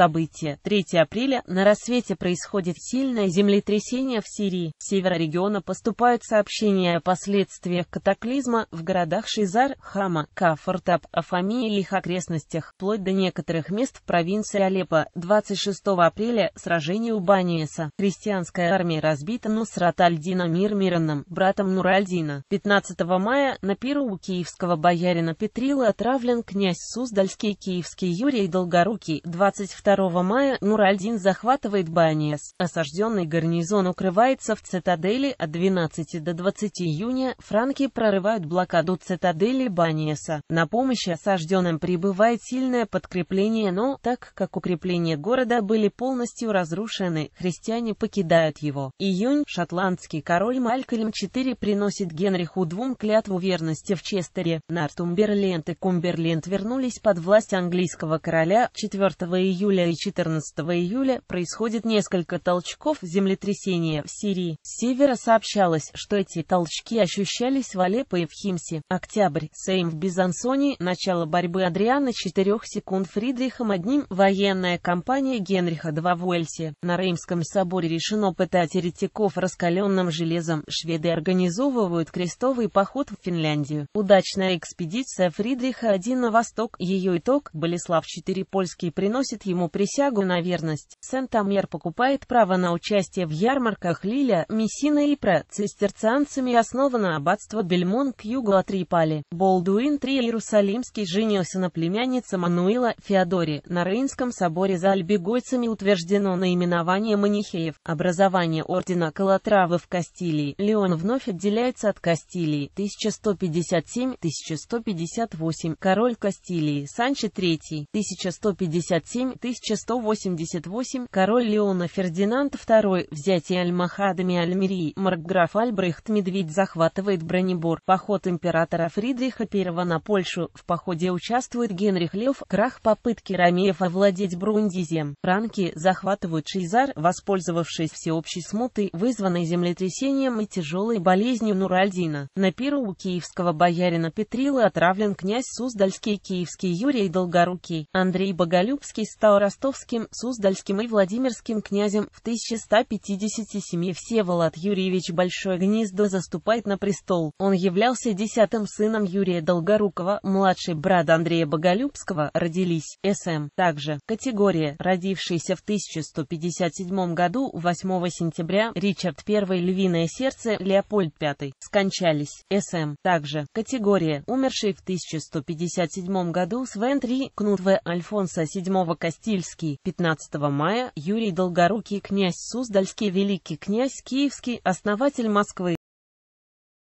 События 3 апреля. На рассвете происходит сильное землетрясение в Сирии. С севера региона поступают сообщения о последствиях катаклизма в городах Шизар, Хама, Кафартаб, Афами и их окрестностях, вплоть до некоторых мест в провинции Алеппо. 26 апреля. Сражение у Баниеса. Христианская армия разбита Нусрат Альдина Мирмираном, братом Нуральдина. 15 мая. На пиру у киевского боярина Петрила отравлен князь Суздальский киевский Юрий Долгорукий. 22 22 мая Нуральдин захватывает Баниес, осажденный гарнизон укрывается в цитадели от 12 до 20 июня, франки прорывают блокаду цитадели Баниеса. На помощь осажденным прибывает сильное подкрепление, но, так как укрепления города были полностью разрушены, христиане покидают его. Июнь шотландский король Малькольм IV приносит Генриху двум клятву верности в Честере. Нортумберленд и Кумберленд вернулись под власть английского короля 4 июля июля и 14 июля происходит несколько толчков землетрясения в Сирии. С севера сообщалось, что эти толчки ощущались в Алеппо и в Химсе. Октябрь. Сейм в Бизансоне. Начало борьбы Адриана 4 секунд Фридрихом одним. Военная кампания Генриха II в Уэльсе. На Реймском соборе решено пытать еретиков раскаленным железом. Шведы организовывают крестовый поход в Финляндию. Удачная экспедиция Фридриха I на восток. Ее итог. Болеслав IV Польский приносит ему ему присягу на верность. сент амьер покупает право на участие в ярмарках Лиля, Мессина и Пре. Цистерцианцами основано аббатство Бельмон к югу от Рипали. Болдуин III Иерусалимский женился на племяннице Мануила Феодоре. На Рейнском соборе за альбегойцами утверждено наименование манихеев. Образование ордена Колотравы в Кастилии. Леон вновь отделяется от Кастилии. 1157-1158. Король Кастилии Санчо III. 1157 1188, король Леона Фердинанд II, взятие Альмахадами Альмерии, маркграф Альбрехт Медведь захватывает Бронебор, поход императора Фридриха I на Польшу, в походе участвует Генрих Лев, крах попытки Ромеев овладеть Брундизем, франки захватывают Шейзар, воспользовавшись всеобщей смутой, вызванной землетрясением и тяжелой болезнью Нуральдина. На пиру у киевского боярина Петрила отравлен князь Суздальский киевский Юрий Долгорукий, Андрей Боголюбский стал ростовским, суздальским и владимирским князем в 1157 Всеволод Юрьевич Большое Гнездо заступает на престол. Он являлся десятым сыном Юрия Долгорукова, младший брат Андрея Боголюбского, родились, СМ. Также, категория, родившийся в 1157 году, 8 сентября, Ричард I Львиное сердце, Леопольд V, скончались, СМ. Также, категория, умерший в 1157 году Свен 3, Кнут В. Альфонса VII Кости Васильский, 15 мая, Юрий Долгорукий, князь Суздальский, великий князь Киевский, основатель Москвы.